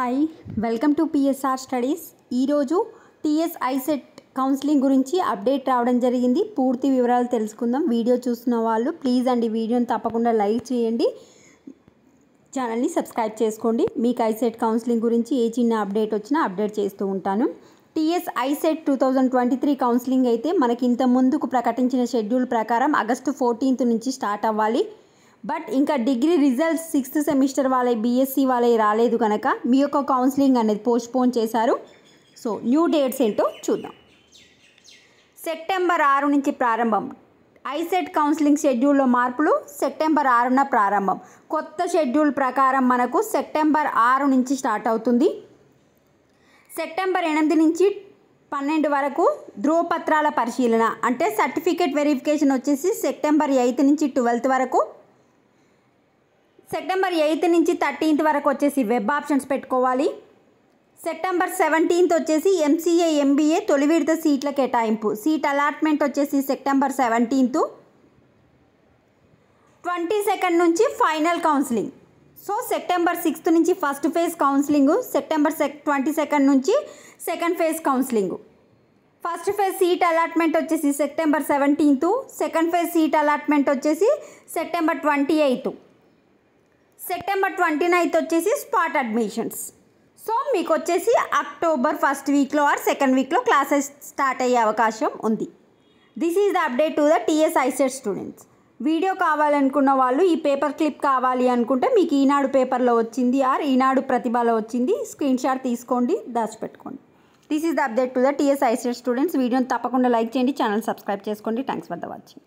hi welcome to PSR studies ఈరోజు TS ICET counselling గురించి update రావడం జరిగింది పూర్తి వివరాలు తెలుసుకుందాం వీడియో చూస్తున్న వాళ్ళు ప్లీజ్ అండి వీడియోని తప్పకుండా లైక్ చేయండి ఛానల్ని సబ్స్క్రైబ్ చేసుకోండి మీకు ఐసెట్ కౌన్సిలింగ్ e గురించి ఏ చిన్న అప్డేట్ వచ్చినా అప్డేట్ చేస్తూ ఉంటాను TS ICET two thousand twenty three counselling అయితే మనకి ఇంత ముందుకు ప్రకటించిన షెడ్యూల్ ప్రకారం ఆగస్టు ఫోర్టీన్త్ నుంచి స్టార్ట్ అవ్వాలి బట్ ఇంకా డిగ్రీ రిజల్ట్స్ సిక్స్త్ సెమిస్టర్ వాళ్ళే బీఎస్సీ వాళ్ళే రాలేదు కనుక మీ యొక్క కౌన్సిలింగ్ అనేది పోస్ట్పోన్ చేశారు సో న్యూ డేట్స్ ఏంటో చూద్దాం సెప్టెంబర్ ఆరు నుంచి ప్రారంభం ఐసెట్ కౌన్సిలింగ్ షెడ్యూల్లో మార్పులు సెప్టెంబర్ ఆరున ప్రారంభం కొత్త షెడ్యూల్ ప్రకారం మనకు సెప్టెంబర్ ఆరు నుంచి స్టార్ట్ అవుతుంది సెప్టెంబర్ ఎనిమిది నుంచి పన్నెండు వరకు ధృవపత్రాల పరిశీలన అంటే సర్టిఫికేట్ వెరిఫికేషన్ వచ్చేసి సెప్టెంబర్ ఎయిత్ నుంచి ట్వెల్త్ వరకు సెప్టెంబర్ ఎయిత్ నుంచి థర్టీన్త్ వరకు వచ్చేసి వెబ్ ఆప్షన్స్ పెట్టుకోవాలి సెప్టెంబర్ సెవెంటీన్త్ వచ్చేసి ఎంసీఏ ఎంబీఏ తొలి విడత సీట్ల కేటాయింపు సీట్ అలాట్మెంట్ వచ్చేసి సెప్టెంబర్ సెవెంటీన్త్ ట్వంటీ సెకండ్ నుంచి final counselling so September sixth నుంచి first phase counselling September sec twenty second నుంచి second phase counselling first phase seat allotment వచ్చేసి September seventeenth second phase seat allotment వచ్చేసి September twenty eighth September twenty ninth వచ్చేసి spot admissions so మీకు వచ్చేసి October first వీక్లో or second వీక్లో classes start అయ్యే అవకాశం ఉంది this is the update to the TS ICET students video కావాలనుకున్న వాళ్ళు ఈ పేపర్ క్లిప్ కావాలి అనుకుంటే మీకు ఈనాడు పేపర్లో వచ్చింది ఆర్ ఈనాడు ప్రతిభలో వచ్చింది స్క్రీన్ షాట్ తీసుకోండి దాచిపెట్టుకోండి this is the update to the TS ICET students వీడియోని తప్పకుండా లైక్ చేయండి ఛానల్ సబ్స్క్రైబ్ చేసుకోండి థ్యాంక్స్ ఫర్ ద వాచింగ్